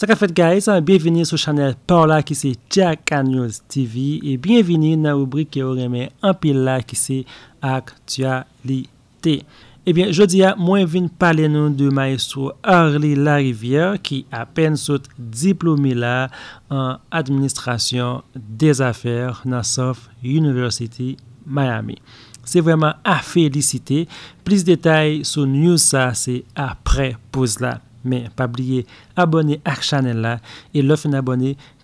Sakafet guys, an bienveni sou chanel parla ki se Jack Daniels TV e bienveni nan oubrike ou reme an pil la ki se aktualite. Ebyen, jodi a, mwen vin pale nou de maestro Orly Larivier ki apen sot diplomi la an administrasyon des afer nan Sof University Miami. Se vweman a felicite, plis detay sou nou sa se apre pouz la. Mais pas oublier, à la chaîne là et le fin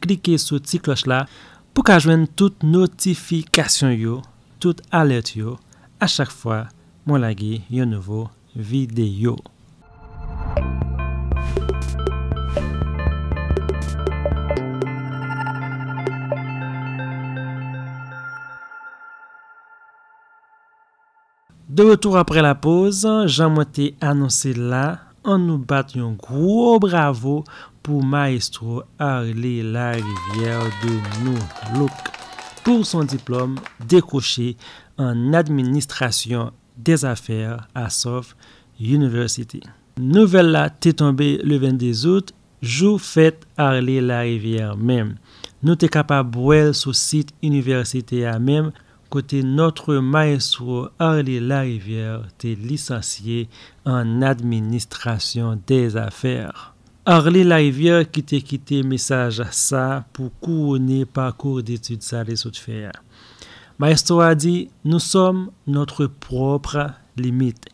cliquez sur la cloche là pour qu'ajoute toutes notifications yo, toutes alerte yo, à chaque fois moi lagui une nouveau vidéo. De retour après la pause, j'ai monté annoncé là an nou bat yon gro bravo pou maestro Arlie Larivière de Noulouk pou son diplom de kouche an administrasyon des afer a Sof University. Nouvel la te tombe le 20 de zout, jou fèt Arlie Larivière mem. Nou te kapab wèl sou sit université a mem. côté notre maestro Harley Rivière était licencié en administration des affaires. Harley Rivière qui t'a quitté message ça pour couronner cours d'études ça les autres faire. Maestro a dit, nous sommes notre propre limite.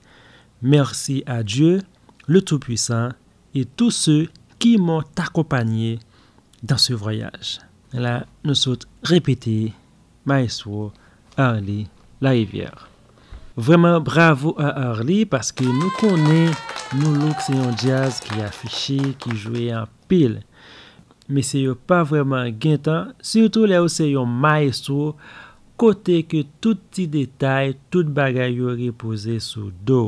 Merci à Dieu, le Tout-Puissant, et tous ceux qui m'ont accompagné dans ce voyage. Là, nous sommes répétés, Maestro, Arlie Larivière. Vreman bravo a Arlie paske nou konen nou louk se yon jazz ki afishi ki jwe yon pil. Me se yo pa vreman gen tan surtout le ou se yon maestrou kote ke tout ti detay tout bagay yo repose sou do.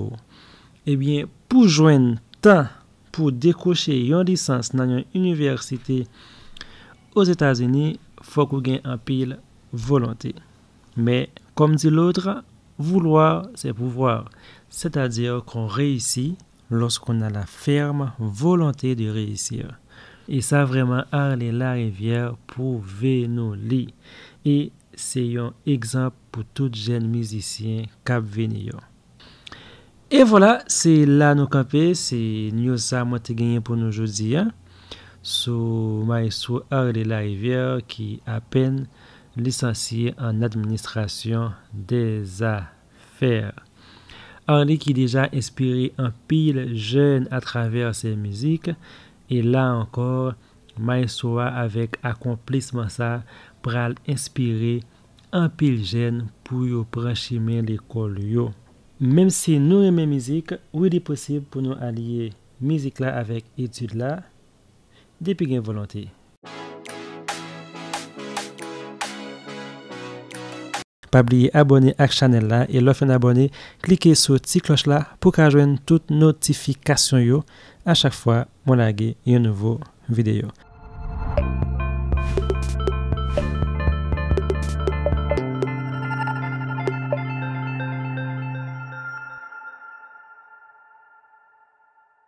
Ebyen eh pou jwen tan pou dekoshe yon lisans nan yon universite o Zetasini, fok ou gen an pil volante. Men, kom di loutre, vouloar se pouvoar. Se ta dire kon reysi, los kon an la ferme volante de reysir. E sa vreman Arle La Riviere pou ve nou li. E se yon ekzamp pou tout jen mizisyen kap veni yon. E vola, se la nou kape, se nyosa mwate genyen pou nou jodi. Sou ma eswo Arle La Riviere ki apen... licencié en administration des affaires. henri qui déjà inspiré un pile jeune à travers ses musiques et là encore, Maïsoa avec accomplissement ça pral inspiré un pile jeune pour yo chemin l'école Même si nous aimons musique, oui, il est possible pour nous allier musique là avec étude là depuis une volonté. Pabliye abone ak chanel la e lof yon abone, klike sou ti kloch la pou ka jwen tout notifikasyon yo a chak fwa mwen lage yon nouvo video.